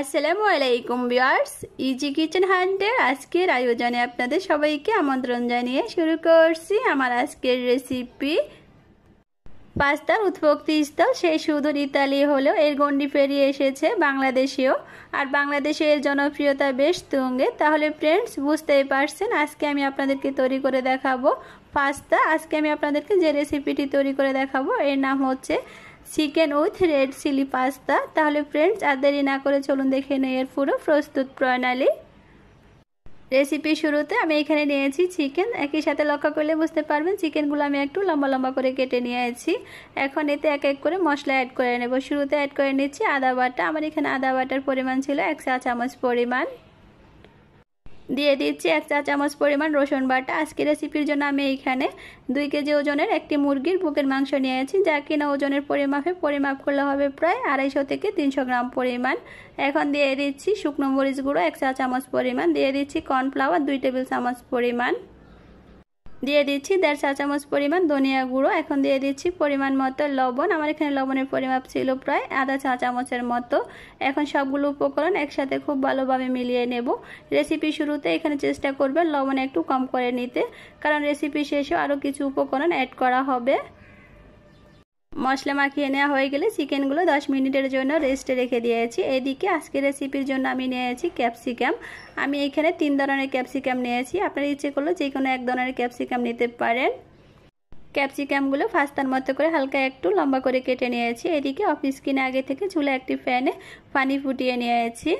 আসসালামু আলাইকুম viewers easy kitchen হান্টের আজকের আয়োজনে আপনাদের সবাইকে আমন্ত্রণ জানিয়ে শুরু করছি আমার আজকের রেসিপি পাস্তার উৎপত্তি স্থল সেই সুদূর ইতালি হলেও এর গণ্ডি পেরিয়ে এসেছে বাংলাদেশেও আর বাংলাদেশে এর জনপ্রিয়তা বেশ তুঙ্গে তাহলে ফ্রেন্ডস বুঝতেই পারছেন আজকে আমি আপনাদেরকে তৈরি করে দেখাবো পাস্তা আজকে আমি আপনাদেরকে যে রেসিপিটি তৈরি করে দেখাবো এর নাম হচ্ছে chicken with red chilli pasta তাহলে ফ্রেন্ডস আর দেরি না করে চলুন দেখে নেই এর পুরো প্রস্তুত প্রণালী রেসিপি শুরুতে আমি এখানে নিয়েছি চিকেন একই সাথে লক্ষ্য করলে বুঝতে পারবেন চিকেনগুলো আমি একটু লম্বা লম্বা করে কেটে নিয়েছি এখন এতে এক এক করে মশলা অ্যাড করে নেব শুরুতে অ্যাড করে নিচ্ছি আদা বাটা আমার এখানে আদা বাটার পরিমাণ ছিল এক চা চামচ পরিমাণ দিয়ে দিচ্ছি এক চা চামচ পরিমাণ রসুন বাটা আজকে রেসিপির জন্য আমি এইখানে দুই কেজি ওজনের একটি মুরগির বুকের মাংস নিয়েছি যা কিনা ওজনের পরিমাপে পরিমাপ করলে হবে প্রায় আড়াইশো থেকে তিনশো গ্রাম পরিমাণ এখন দিয়ে দিচ্ছি শুকনো মরিচ গুঁড়ো এক চা চামচ পরিমাণ দিয়ে দিচ্ছি কর্নফ্লাওয়ার দুই টেবিল চামচ পরিমাণ দিয়ে দিচ্ছি দেড় চা চামচ পরিমাণ ধনিয়া গুঁড়ো এখন দিয়ে দিচ্ছি পরিমাণ মতো লবণ আমার এখানে লবণের পরিমাপ ছিল প্রায় আধা চা চামচের মতো এখন সবগুলো উপকরণ একসাথে খুব ভালোভাবে মিলিয়ে নেব রেসিপি শুরুতে এখানে চেষ্টা করবেন লবণ একটু কম করে নিতে কারণ রেসিপি শেষেও আরও কিছু উপকরণ অ্যাড করা হবে মশলা মাখিয়ে নেওয়া হয়ে গেলে চিকেনগুলো দশ মিনিটের জন্য রেস্টে রেখে দিয়েছি এদিকে আজকে রেসিপির জন্য আমি নিয়েছি ক্যাপসিকাম আমি এখানে তিন ধরনের ক্যাপসিকাম নিয়েছি আপনার ইচ্ছে করলে যে কোনো এক ধরনের ক্যাপসিকাম নিতে পারেন ক্যাপসিকামগুলো ফাস্তার মতো করে হালকা একটু লম্বা করে কেটে নিয়েছি এদিকে অফিস কিনে আগে থেকে চুলা একটি ফ্যানে পানি ফুটিয়ে নিয়েছি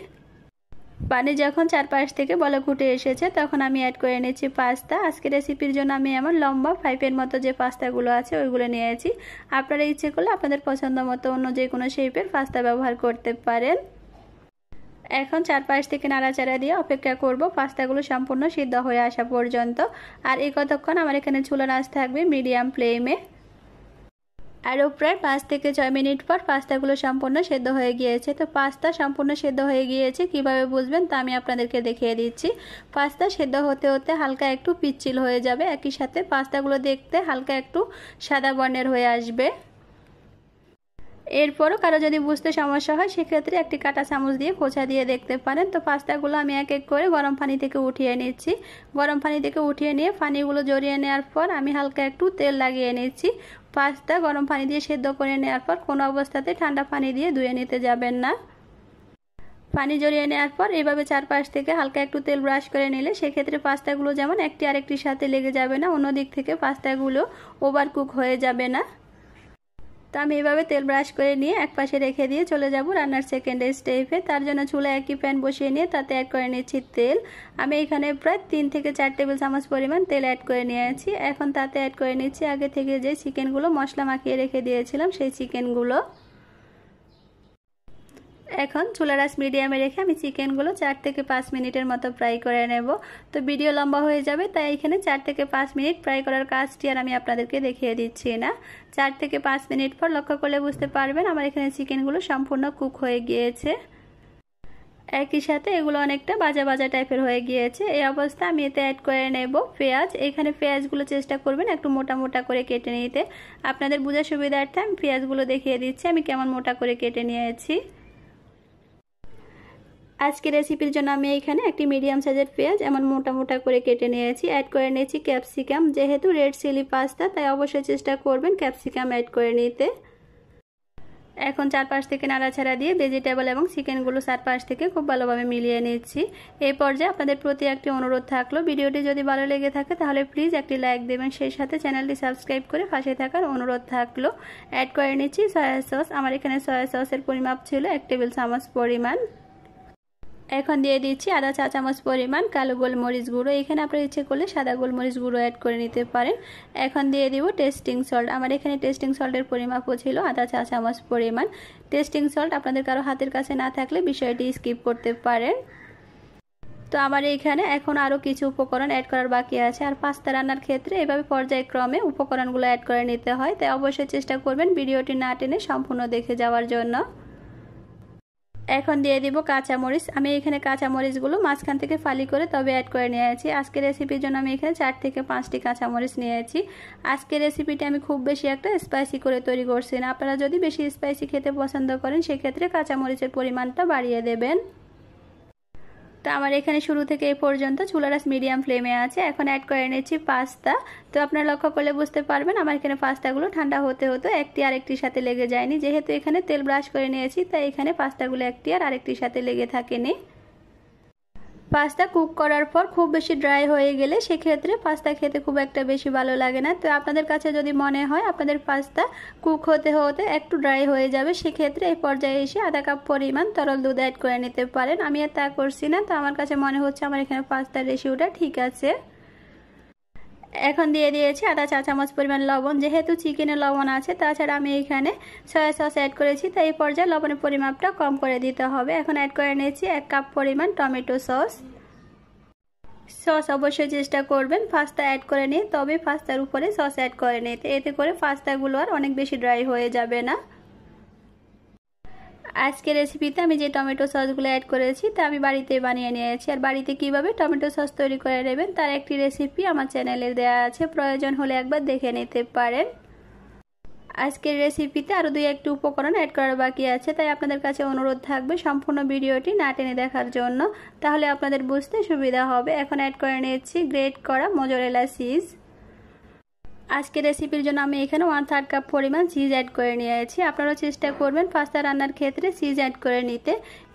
পানি যখন চারপাশ থেকে বলে উঠে এসেছে তখন আমি অ্যাড করে নিয়েছি পাস্তা আজকে রেসিপির জন্য আমি আমার লম্বা পাইপের মতো যে পাস্তাগুলো আছে ওইগুলো নিয়েছি আপনারা ইচ্ছে করলে আপনাদের পছন্দ মতো অন্য যে কোনো শেপের পাস্তা ব্যবহার করতে পারেন এখন চারপাশ থেকে নাড়াচাড়া দিয়ে অপেক্ষা করব পাস্তাগুলো সম্পূর্ণ সিদ্ধ হয়ে আসা পর্যন্ত আর এই কতক্ষণ আমার এখানে চুলা নাচ থাকবে মিডিয়াম ফ্লেমে আরও প্রায় পাঁচ থেকে ছয় মিনিট পর পাস্তাগুলো সম্পূর্ণ সেদ্ধ হয়ে গিয়েছে তো পাস্তা সম্পূর্ণ সেদ্ধ হয়ে গিয়েছে কিভাবে বুঝবেন তা আমি আপনাদেরকে দেখিয়ে দিচ্ছি পাস্তা সেদ্ধ হতে হতে হালকা একটু পিচ্ছিল হয়ে যাবে একই সাথে পাস্তাগুলো দেখতে হালকা একটু সাদা বর্ণের হয়ে আসবে এরপরও কারো যদি বুঝতে সমস্যা হয় সেক্ষেত্রে একটি কাঁটা চামচ দিয়ে খোঁচা দিয়ে দেখতে পারেন তো পাস্তাগুলো আমি এক এক করে গরম পানি থেকে উঠিয়ে নিচ্ছি গরম পানি থেকে উঠিয়ে নিয়ে পানিগুলো জড়িয়ে নেওয়ার পর আমি হালকা একটু তেল লাগিয়ে নিচ্ছি পাস্তা গরম পানি দিয়ে সেদ্ধ করে নেওয়ার পর কোনো অবস্থাতে ঠান্ডা পানি দিয়ে ধুয়ে নিতে যাবেন না পানি জড়িয়ে নেওয়ার পর এভাবে চারপাশ থেকে হালকা একটু তেল ব্রাশ করে নিলে সেক্ষেত্রে পাস্তাগুলো যেমন একটি আরেকটির সাথে লেগে যাবে না অন্য দিক থেকে পাস্তাগুলো ওভার কুক হয়ে যাবে না তো আমি এভাবে তেল ব্রাশ করে নিয়ে এক পাশে রেখে দিয়ে চলে যাব রান্নার সেকেন্ড স্টেপে তার জন্য চুলে একই প্যান বসিয়ে নিয়ে তাতে অ্যাড করে নিচ্ছি তেল আমি এখানে প্রায় তিন থেকে চার টেবিল চামচ পরিমাণ তেল অ্যাড করে নিয়েছি এখন তাতে অ্যাড করে নিচ্ছি আগে থেকে যে চিকেনগুলো মশলা মাখিয়ে রেখে দিয়েছিলাম সেই চিকেনগুলো এখন চুলা রাস মিডিয়ামে রেখে আমি চিকেনগুলো চার থেকে পাঁচ মিনিটের মতো ফ্রাই করে নেব তো ভিডিও লম্বা হয়ে যাবে তাই এখানে চার থেকে পাঁচ মিনিট ফ্রাই করার কাজটি আর আমি আপনাদেরকে দেখিয়ে দিচ্ছি না চার থেকে পাঁচ মিনিট পর লক্ষ্য করলে বুঝতে পারবেন আমার এখানে চিকেনগুলো সম্পূর্ণ কুক হয়ে গিয়েছে একই সাথে এগুলো অনেকটা বাজা বাজা টাইপের হয়ে গিয়েছে এই অবস্থা আমি এতে অ্যাড করে নেব পেঁয়াজ এখানে পেঁয়াজগুলো চেষ্টা করবেন একটু মোটা মোটা করে কেটে নিতে আপনাদের বোঝার সুবিধার্থে আমি পেঁয়াজগুলো দেখিয়ে দিচ্ছি আমি কেমন মোটা করে কেটে নিয়েছি আজকে রেসিপির জন্য আমি এখানে একটি মিডিয়াম সাইজের পেঁয়াজ এমন মোটা মোটা করে কেটে নিয়েছি অ্যাড করে নিয়েছি ক্যাপসিকাম যেহেতু রেড চিলি পাস্তা তাই অবশ্যই চেষ্টা করবেন ক্যাপসিকাম অ্যাড করে নিতে এখন চারপাশ থেকে নাড়াছাড়া দিয়ে ভেজিটেবল এবং চিকেনগুলো চারপাশ থেকে খুব ভালোভাবে মিলিয়ে নিচ্ছি এই পর্যায়ে আপনাদের প্রতি একটি অনুরোধ থাকলো ভিডিওটি যদি ভালো লেগে থাকে তাহলে প্লিজ একটি লাইক দেবেন সেই সাথে চ্যানেলটি সাবস্ক্রাইব করে পাশে থাকার অনুরোধ থাকলো অ্যাড করে নিচ্ছি সয়া সস আমার এখানে সয়া সসের পরিমাপ ছিল এক টেবিল চামচ পরিমাণ এখন দিয়ে দিচ্ছি আদা চা চামচ পরিমাণ কালো গোলমরিচ গুঁড়ো এখানে আপনার ইচ্ছে করলে সাদা গোলমরিচ গুঁড়ো অ্যাড করে নিতে পারেন এখন দিয়ে দিব টেস্টিং সল্ট আমার এখানে টেস্টিং সল্টের পরিমাপও ছিল আদা চা চামচ পরিমাণ টেস্টিং সল্ট আপনাদের কারো হাতের কাছে না থাকলে বিষয়টি স্কিপ করতে পারেন তো আমার এইখানে এখন আরও কিছু উপকরণ অ্যাড করার বাকি আছে আর পাস্তা রান্নার ক্ষেত্রে এভাবে পর্যায়ক্রমে উপকরণগুলো অ্যাড করে নিতে হয় তাই অবশ্যই চেষ্টা করবেন ভিডিওটি না টেনে সম্পূর্ণ দেখে যাওয়ার জন্য এখন দিয়ে দিব কাঁচামরিচ আমি এখানে কাঁচামরিচগুলো মাঝখান থেকে ফালি করে তবে অ্যাড করে নিয়েছি আজকে রেসিপির জন্য আমি এখানে চার থেকে পাঁচটি কাঁচামরিচ নিয়েছি আজকে রেসিপিটা আমি খুব বেশি একটা স্পাইসি করে তৈরি করছি না আপনারা যদি বেশি স্পাইসি খেতে পছন্দ করেন সেক্ষেত্রে কাঁচামরিচের পরিমাণটা বাড়িয়ে দেবেন তো আমার এখানে শুরু থেকে এ পর্যন্ত চুলারাস মিডিয়াম ফ্লেমে আছে এখন অ্যাড করে নিচ্ছি পাস্তা তো আপনারা লক্ষ্য করলে বুঝতে পারবেন আমার এখানে পাস্তাগুলো ঠান্ডা হতে হতো একটি আরেকটির সাথে লেগে যায়নি যেহেতু এখানে তেল ব্রাশ করে নিয়েছি তাই এখানে পাস্তাগুলো একটি আর আরেকটির সাথে লেগে থাকেনি পাস্তা কুক করার পর খুব বেশি ড্রাই হয়ে গেলে সেক্ষেত্রে পাস্তা খেতে খুব একটা বেশি ভালো লাগে না তো আপনাদের কাছে যদি মনে হয় আপনাদের পাস্তা কুক হতে হতে একটু ড্রাই হয়ে যাবে সেক্ষেত্রে এই পর্যায়ে এসে আধা কাপ পরিমাণ তরল দুধ অ্যাড করে নিতে পারেন আমি আর তা করছি না তো আমার কাছে মনে হচ্ছে আমার এখানে পাস্তার রেশিওটা ঠিক আছে এখন দিয়ে দিয়েছি আধা চা চামচ পরিমাণ লবণ যেহেতু চিকেনে লবণ আছে তাছাড়া আমি এখানে সয়া সস অ্যাড করেছি তাই এই পর্যায়ে লবণের পরিমাপটা কম করে দিতে হবে এখন অ্যাড করে নিয়েছি এক কাপ পরিমাণ টমেটো সস সস অবশ্যই চেষ্টা করবেন পাস্তা অ্যাড করে নিয়ে তবে পাস্তার উপরে সস অ্যাড করে নিতে এতে করে পাস্তাগুলো আর অনেক বেশি ড্রাই হয়ে যাবে না আজকের রেসিপিতে আমি যে টমেটো সসগুলো অ্যাড করেছি তা আমি বাড়িতে বানিয়ে নিয়েছি আর বাড়িতে কিভাবে টমেটো সস তৈরি করে নেবেন তার একটি রেসিপি আমার চ্যানেলে দেওয়া আছে প্রয়োজন হলে একবার দেখে নিতে পারেন আজকের রেসিপিতে আরও দুই একটি উপকরণ অ্যাড করার বাকি আছে তাই আপনাদের কাছে অনুরোধ থাকবে সম্পূর্ণ ভিডিওটি না টেনে দেখার জন্য তাহলে আপনাদের বুঝতে সুবিধা হবে এখন অ্যাড করে নিয়েছি গ্রেট করা মোজরেলা সিজ আজকে রেসিপির জন্য আমি এখানে ওয়ান থার্ড কাপ পরিমাণ চিজ অ্যাড করে নিয়েছি আপনারা চেষ্টা করবেন পাস্তা রান্নার ক্ষেত্রে চিজ অ্যাড করে নিতে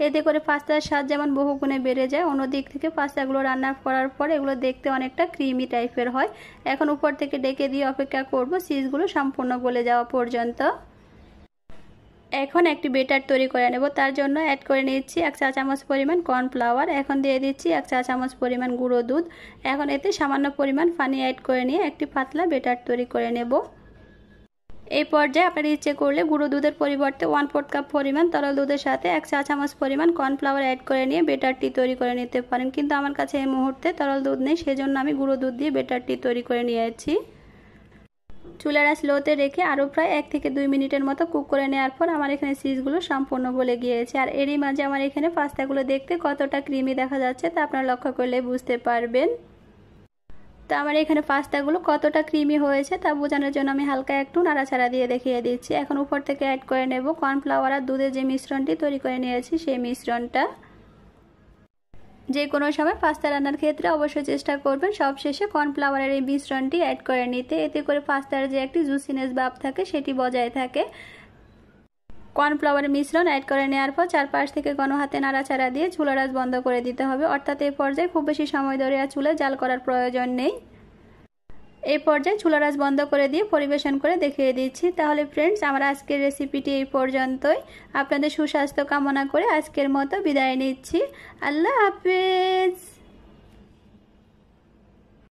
এতে করে পাস্তার স্বাদ যেমন বহু গুণে বেড়ে যায় অন্য দিক থেকে পাস্তাগুলো রান্না করার পর এগুলো দেখতে অনেকটা ক্রিমি টাইপের হয় এখন উপর থেকে ডেকে দিয়ে অপেক্ষা করব চিজগুলো সম্পূর্ণ গলে যাওয়া পর্যন্ত এখন একটি বেটার তৈরি করে নেব তার জন্য অ্যাড করে নিচ্ছি এক চা চামচ পরিমাণ কর্নফ্লাওয়ার এখন দিয়ে দিচ্ছি এক চা চামচ পরিমাণ গুঁড়ো দুধ এখন এতে সামান্য পরিমাণ পানি অ্যাড করে নিয়ে একটি পাতলা বেটার তৈরি করে নেব এই পর্যায়ে আপনার ইচ্ছে করলে গুঁড়ো দুধের পরিবর্তে ওয়ান ফোর্থ কাপ পরিমাণ তরল দুধের সাথে এক চা চামচ পরিমাণ কর্নফ্লাওয়ার অ্যাড করে নিয়ে বেটারটি তৈরি করে নিতে পারেন কিন্তু আমার কাছে এই মুহূর্তে তরল দুধ নেই সেজন্য আমি গুঁড়ো দুধ দিয়ে বেটারটি তৈরি করে নিয়েছি চুলারা স্লোতে রেখে আরও প্রায় এক থেকে দুই মিনিটের মতো কুক করে নেওয়ার পর আমার এখানে সিজগুলো সম্পূর্ণ গলে গিয়েছে আর এরই মাঝে আমার এখানে পাস্তাগুলো দেখতে কতটা ক্রিমি দেখা যাচ্ছে তা আপনারা লক্ষ্য করলে বুঝতে পারবেন তো আমার এখানে পাস্তাগুলো কতটা ক্রিমি হয়েছে তা বোঝানোর জন্য আমি হালকা একটু নাড়াচাড়া দিয়ে দেখিয়ে দিচ্ছি এখন উপর থেকে অ্যাড করে নেব কর্নফ্লাওয়ার আর দুধের যে মিশ্রণটি তৈরি করে নিয়েছি সেই মিশ্রণটা যে কোনো সময় পাস্তা রান্নার ক্ষেত্রে অবশ্যই চেষ্টা করবেন সবশেষে কর্নফ্লাওয়ারের এই মিশ্রণটি অ্যাড করে নিতে এতে করে পাস্তার যে একটি জুসিনেস ভাব থাকে সেটি বজায় থাকে কর্নফ্লাওয়ারের মিশ্রণ অ্যাড করে নেওয়ার পর চারপাশ থেকে কোনো হাতে নাড়াচাড়া দিয়ে চুলারাজ বন্ধ করে দিতে হবে অর্থাৎ এই পর্যায়ে খুব বেশি সময় ধরে আর চুলে জাল করার প্রয়োজন নেই এই পর্যায়ে চুলারাজ বন্ধ করে দিয়ে পরিবেশন করে দেখিয়ে দিচ্ছি তাহলে ফ্রেন্ডস আমার আজকের রেসিপিটি এই পর্যন্তই আপনাদের সুস্বাস্থ্য কামনা করে আজকের মতো বিদায় নিচ্ছি আল্লাহ হাফিজ